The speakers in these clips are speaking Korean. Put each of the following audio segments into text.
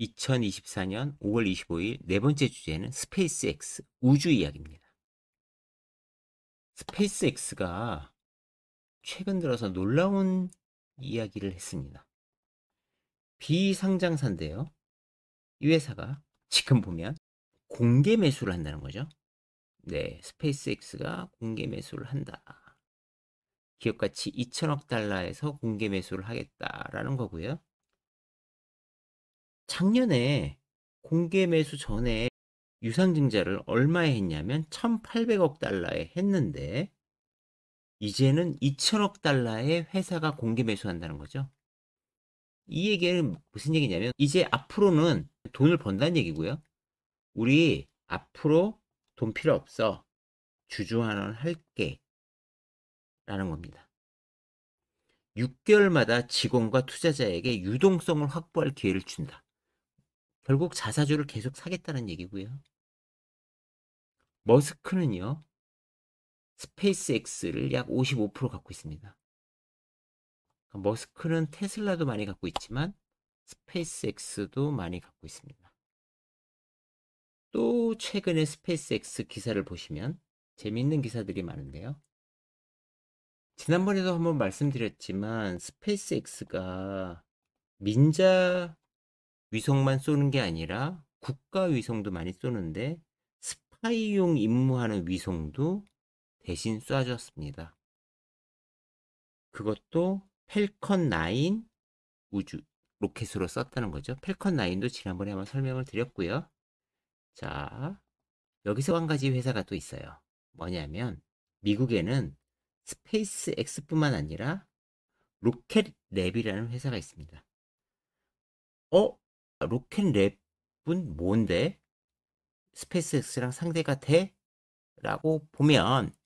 2024년 5월 25일 네 번째 주제는 스페이스X 우주 이야기입니다. 스페이스X가 최근 들어서 놀라운 이야기를 했습니다. 비상장사인데요. 이 회사가 지금 보면 공개 매수를 한다는 거죠. 네, 스페이스X가 공개 매수를 한다. 기업 가치 2천억 달러에서 공개 매수를 하겠다라는 거고요. 작년에 공개 매수 전에 유상증자를 얼마에 했냐면 1,800억 달러에 했는데 이제는 2천억 달러의 회사가 공개 매수한다는 거죠. 이 얘기는 무슨 얘기냐면 이제 앞으로는 돈을 번다는 얘기고요. 우리 앞으로 돈 필요 없어. 주주 환원 할게. 라는 겁니다. 6개월마다 직원과 투자자에게 유동성을 확보할 기회를 준다. 결국 자사주를 계속 사겠다는 얘기고요. 머스크는요. 스페이스X를 약 55% 갖고 있습니다. 그러니까 머스크는 테슬라도 많이 갖고 있지만 스페이스X도 많이 갖고 있습니다. 또 최근에 스페이스X 기사를 보시면 재미있는 기사들이 많은데요. 지난번에도 한번 말씀드렸지만 스페이스X가 민자 위성만 쏘는 게 아니라 국가 위성도 많이 쏘는데 스파이용 임무하는 위성도 대신 쏴줬습니다. 그것도 펠컨 9 우주 로켓으로 썼다는 거죠. 펠컨 9도 지난번에 한번 설명을 드렸고요. 자, 여기서 한 가지 회사가 또 있어요. 뭐냐면 미국에는 스페이스 X뿐만 아니라 로켓 랩이라는 회사가 있습니다. 어? 로켓랩은 뭔데? 스페이스X랑 상대가 돼? 라고 보면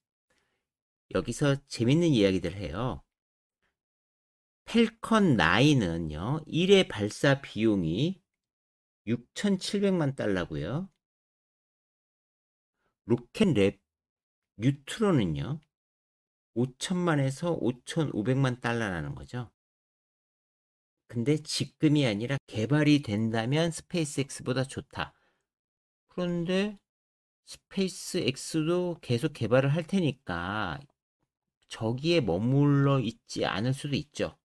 여기서 재밌는 이야기들 해요. 펠컨 9은요. 1회 발사 비용이 6,700만 달러고요. 로켓랩 뉴트론은요. 5천만에서 5,500만 달러라는 거죠. 근데 지금이 아니라 개발이 된다면 스페이스X보다 좋다. 그런데 스페이스X도 계속 개발을 할 테니까 저기에 머물러 있지 않을 수도 있죠.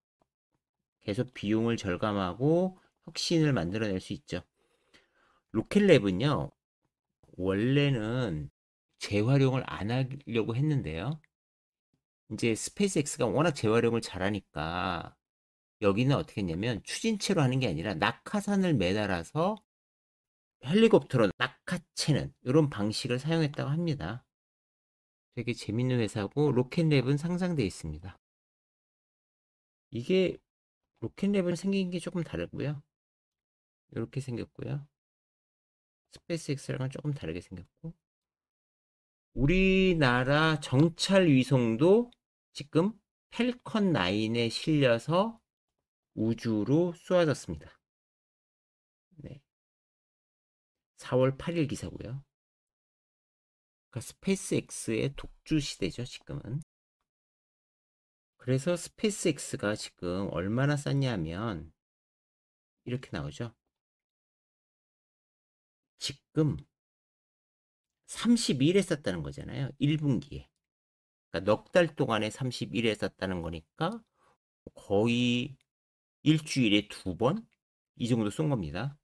계속 비용을 절감하고 혁신을 만들어낼 수 있죠. 로켓랩은요, 원래는 재활용을 안 하려고 했는데요. 이제 스페이스X가 워낙 재활용을 잘하니까 여기는 어떻게 했냐면 추진체로 하는 게 아니라 낙하산을 매달아서 헬리콥터로 낙하채는 이런 방식을 사용했다고 합니다. 되게 재밌는 회사고 로켓랩은 상장돼 있습니다. 이게 로켓랩은 생긴 게 조금 다르고요. 이렇게 생겼고요. 스페이스X랑은 조금 다르게 생겼고 우리나라 정찰 위성도 지금 펠컨9에 실려서 우주로 쏘아졌습니다 네. 4월 8일 기사고요. 그러니까 스페이스X의 독주 시대죠, 지금은. 그래서 스페이스X가 지금 얼마나 쌌냐면 이렇게 나오죠. 지금 31에 쌌다는 거잖아요. 1분기에. 그러니까 넉달 동안에 31에 쌌다는 거니까 거의 일주일에 두 번 이 정도 쏜 겁니다.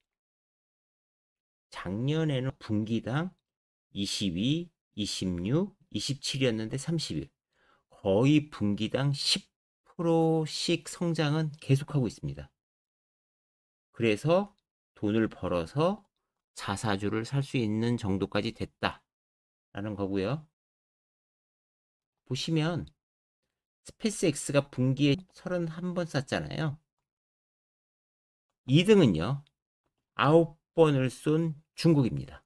작년에는 분기당 22, 26, 27이었는데 30일. 거의 분기당 10%씩 성장은 계속하고 있습니다. 그래서 돈을 벌어서 자사주를 살 수 있는 정도까지 됐다라는 거고요. 보시면 스페이스X가 분기에 31번 쐈잖아요. 2등은요. 9번을 쏜 중국입니다.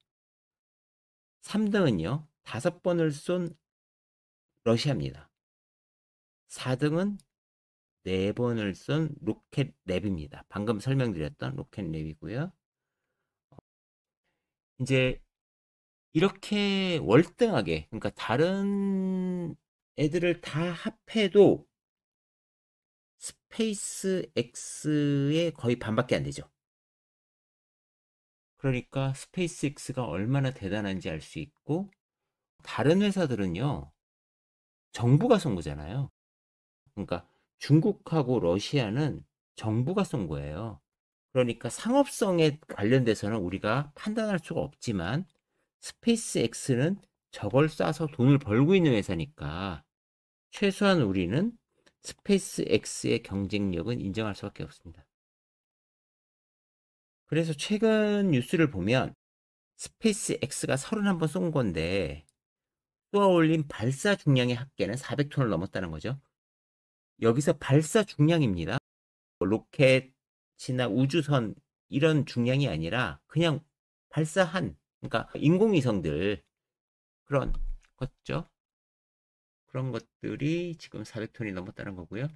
3등은요. 5번을 쏜 러시아입니다. 4등은 4번을 쏜 로켓 랩입니다. 방금 설명드렸던 로켓 랩이고요. 어, 이제 이렇게 월등하게 그러니까 다른 애들을 다 합해도 스페이스 X의 거의 반밖에 안 되죠. 그러니까 스페이스 X가 얼마나 대단한지 알 수 있고 다른 회사들은요. 정부가 쏜 거잖아요. 그러니까 중국하고 러시아는 정부가 쏜 거예요. 그러니까 상업성에 관련돼서는 우리가 판단할 수가 없지만 스페이스 X는 저걸 싸서 돈을 벌고 있는 회사니까 최소한 우리는 스페이스 X의 경쟁력은 인정할 수밖에 없습니다. 그래서 최근 뉴스를 보면 스페이스 X가 31번 쏜 건데 쏘아올린 발사 중량의 합계는 400톤을 넘었다는 거죠. 여기서 발사 중량입니다. 뭐 로켓이나 우주선 이런 중량이 아니라 그냥 발사한 그러니까 인공위성들 그런 것죠 그런 것들이 지금 400톤이 넘었다는 거고요.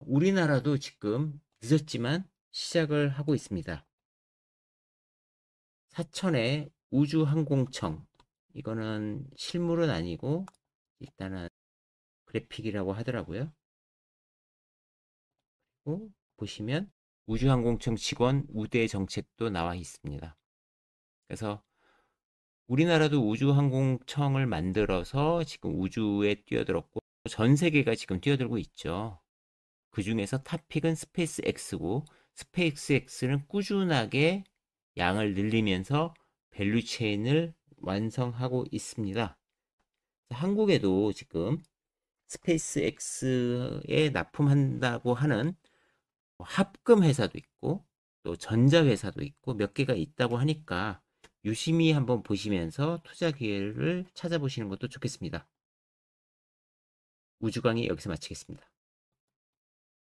우리나라도 지금 늦었지만 시작을 하고 있습니다. 사천의 우주항공청 이거는 실물은 아니고 일단은 그래픽이라고 하더라고요. 그리고 보시면 우주항공청 직원 우대 정책도 나와 있습니다. 그래서 우리나라도 우주항공청을 만들어서 지금 우주에 뛰어들었고 전 세계가 지금 뛰어들고 있죠. 그 중에서 탑픽은 스페이스X고 스페이스X는 꾸준하게 양을 늘리면서 밸류 체인을 완성하고 있습니다. 한국에도 지금 스페이스X에 납품한다고 하는 뭐 합금 회사도 있고 또 전자 회사도 있고 몇 개가 있다고 하니까 유심히 한번 보시면서 투자 기회를 찾아보시는 것도 좋겠습니다. 우주강의 여기서 마치겠습니다.